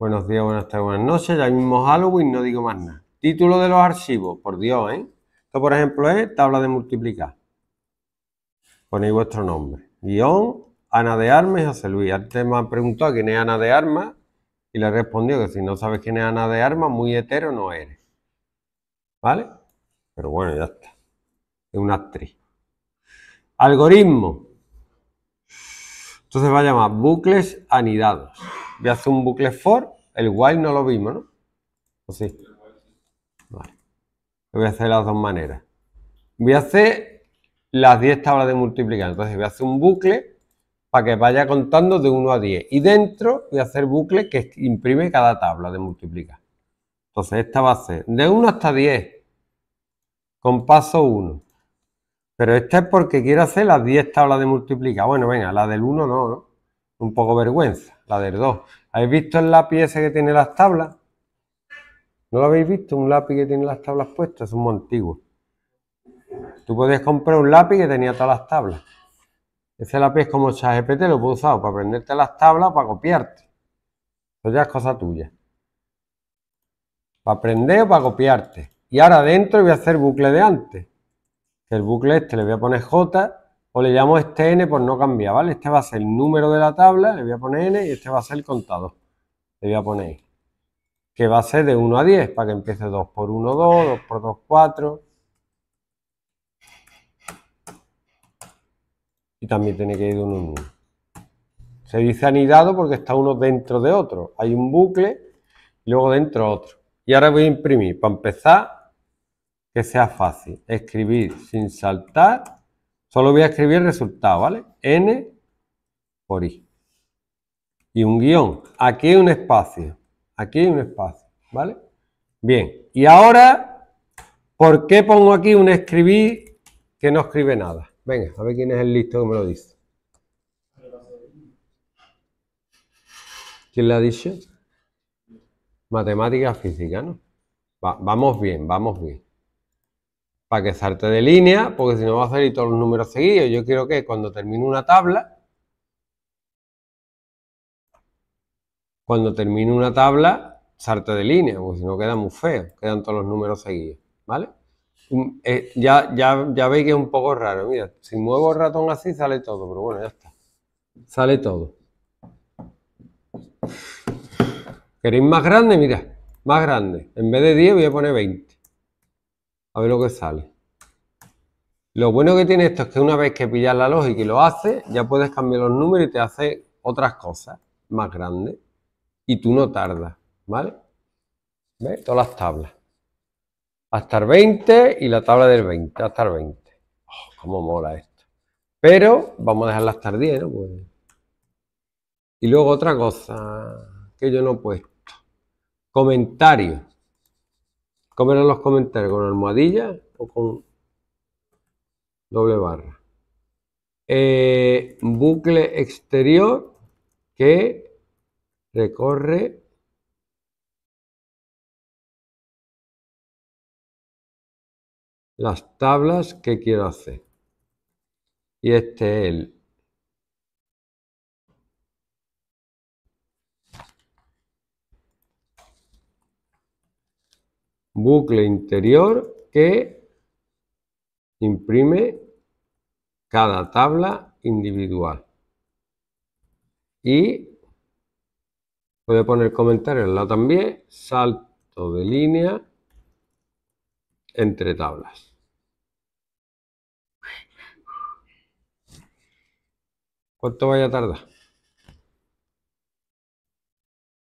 Buenos días, buenas tardes, buenas noches. Ya mismo Halloween, no digo más nada. Título de los archivos, por Dios, ¿eh? Esto, por ejemplo, es tabla de multiplicar. Ponéis vuestro nombre. Guión, Ana de Armas y José Luis. Antes me han preguntado quién es Ana de Armas y le he respondido que si no sabes quién es Ana de Armas, muy hetero no eres. ¿Vale? Pero bueno, ya está. Es una actriz. Algoritmo. Entonces va a llamar bucles anidados. Voy a hacer un bucle for, el while no lo vimos, ¿no? ¿O sí? Vale. Lo voy a hacer de las dos maneras. Voy a hacer las 10 tablas de multiplicar. Entonces voy a hacer un bucle para que vaya contando de 1 a 10. Y dentro voy a hacer bucle que imprime cada tabla de multiplicar. Entonces esta va a ser de 1 hasta 10 con paso 1. Pero esta es porque quiero hacer las 10 tablas de multiplicar. Bueno, venga, la del 1 no, ¿no? un poco vergüenza, la del 2. ¿Habéis visto el lápiz ese que tiene las tablas? ¿No lo habéis visto? Un lápiz que tiene las tablas puestas, es un montiguo. Tú podías comprar un lápiz que tenía todas las tablas. Ese lápiz es como ChatGPT, lo puedo usar para aprenderte las tablas, para copiarte. Eso ya es cosa tuya. Para aprender o para copiarte. Y ahora adentro voy a hacer bucle de antes. El bucle este le voy a poner J o le llamo este n por no cambiar, ¿vale? Este va a ser el número de la tabla, le voy a poner n y este va a ser el contador. Le voy a poner que va a ser de 1 a 10 para que empiece 2 por 1, 2, 2 por 2, 4. Y también tiene que ir de 1 en 1. Se dice anidado porque está uno dentro de otro. Hay un bucle y luego dentro otro. Y ahora voy a imprimir. Para empezar, que sea fácil. Escribir sin saltar Solo voy a escribir el resultado, ¿vale? N por I. Y un guión. Aquí hay un espacio. Aquí hay un espacio, ¿vale? Bien. Y ahora, ¿por qué pongo aquí un escribir que no escribe nada? Venga, a ver quién es el listo que me lo dice. ¿Quién le ha dicho? Matemática física, ¿no? vamos bien, vamos bien para que salte de línea, porque si no va a salir todos los números seguidos. Yo quiero que cuando termine una tabla, cuando termine una tabla, salte de línea, porque si no queda muy feo, quedan todos los números seguidos, ¿vale? Mm, eh, ya, ya, ya veis que es un poco raro, mira, si muevo el ratón así sale todo, pero bueno, ya está, sale todo. ¿Queréis más grande? Mira, más grande. En vez de 10 voy a poner 20. A ver lo que sale. Lo bueno que tiene esto es que una vez que pillas la lógica y lo haces, ya puedes cambiar los números y te hace otras cosas más grandes. Y tú no tardas, ¿vale? ¿Ves? Todas las tablas. Hasta el 20 y la tabla del 20, hasta el 20. Oh, ¡Cómo mola esto! Pero vamos a dejarla hasta el 10, ¿no? Pues. Y luego otra cosa que yo no he puesto. Comentarios. ¿Cómo eran los comentarios? ¿Con almohadilla o con doble barra? Eh, bucle exterior que recorre las tablas que quiero hacer. Y este es el bucle interior que imprime cada tabla individual. Y puede poner comentarios la también, salto de línea entre tablas. ¿Cuánto vaya a tardar?